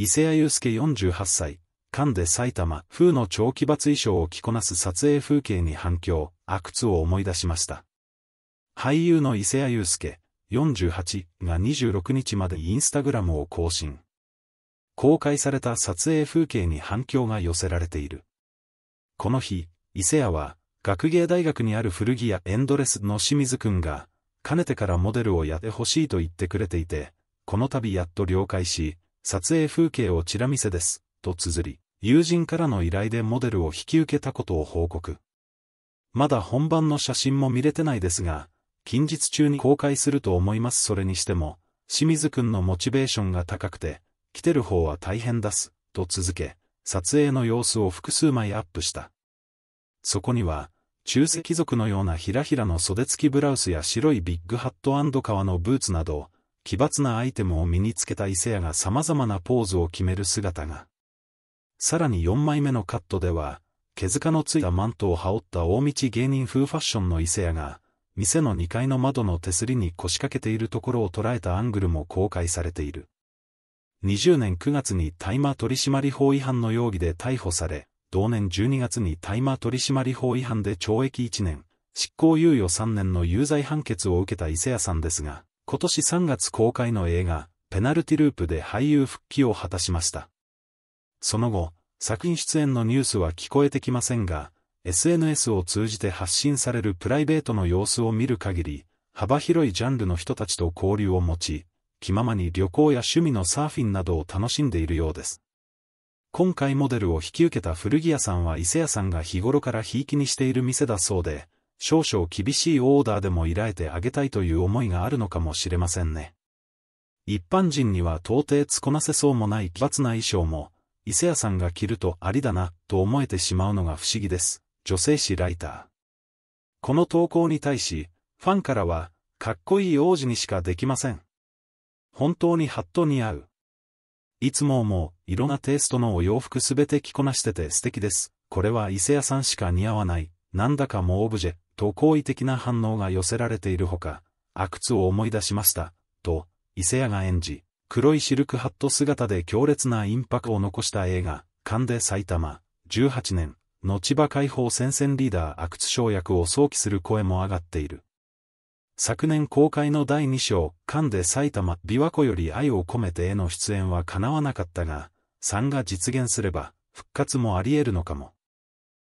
伊勢谷祐介48歳、神で埼玉風の長期罰衣装を着こなす撮影風景に反響、阿久津を思い出しました。俳優の伊勢谷祐介、48が26日までインスタグラムを更新。公開された撮影風景に反響が寄せられている。この日、伊勢谷は、学芸大学にある古着屋エンドレスの清水くんが、かねてからモデルをやってほしいと言ってくれていて、この度やっと了解し、撮影風景をチラ見せです、と綴り、友人からの依頼でモデルを引き受けたことを報告。まだ本番の写真も見れてないですが、近日中に公開すると思いますそれにしても、清水くんのモチベーションが高くて、来てる方は大変だす、と続け、撮影の様子を複数枚アップした。そこには、中世貴族のようなひらひらの袖付きブラウスや白いビッグハット革のブーツなど、奇抜なアイテムを身につけた伊勢谷がさまざまなポーズを決める姿が。さらに4枚目のカットでは、毛塚のついたマントを羽織った大道芸人風ファッションの伊勢谷が、店の2階の窓の手すりに腰掛けているところを捉えたアングルも公開されている。20年9月に大麻取締法違反の容疑で逮捕され、同年12月に大麻取締法違反で懲役1年、執行猶予3年の有罪判決を受けた伊勢谷さんですが、今年3月公開の映画、ペナルティループで俳優復帰を果たしました。その後、作品出演のニュースは聞こえてきませんが、SNS を通じて発信されるプライベートの様子を見る限り、幅広いジャンルの人たちと交流を持ち、気ままに旅行や趣味のサーフィンなどを楽しんでいるようです。今回モデルを引き受けた古着屋さんは伊勢屋さんが日頃からひいきにしている店だそうで、少々厳しいオーダーでも依頼てあげたいという思いがあるのかもしれませんね。一般人には到底着こなせそうもない奇抜な衣装も、伊勢屋さんが着るとありだな、と思えてしまうのが不思議です。女性誌ライター。この投稿に対し、ファンからは、かっこいい王子にしかできません。本当にハッと似合う。いつももう、色なテイストのお洋服すべて着こなしてて素敵です。これは伊勢屋さんしか似合わない、なんだかもうオブジェ、と好意的な反応が寄せられているほか、阿久津を思い出しました、と、伊勢谷が演じ、黒いシルクハット姿で強烈なインパクトを残した映画、神で埼玉、18年、後場解放戦線リーダー阿久津翔役を想起する声も上がっている。昨年公開の第2章、神で埼玉、琵琶湖より愛を込めてへの出演は叶わなかったが、3が実現すれば、復活もあり得るのかも。